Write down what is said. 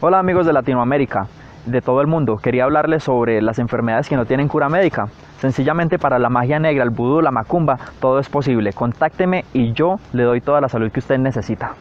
Hola amigos de Latinoamérica, de todo el mundo. Quería hablarles sobre las enfermedades que no tienen cura médica. Sencillamente para la magia negra, el vudú, la macumba, todo es posible. Contácteme y yo le doy toda la salud que usted necesita.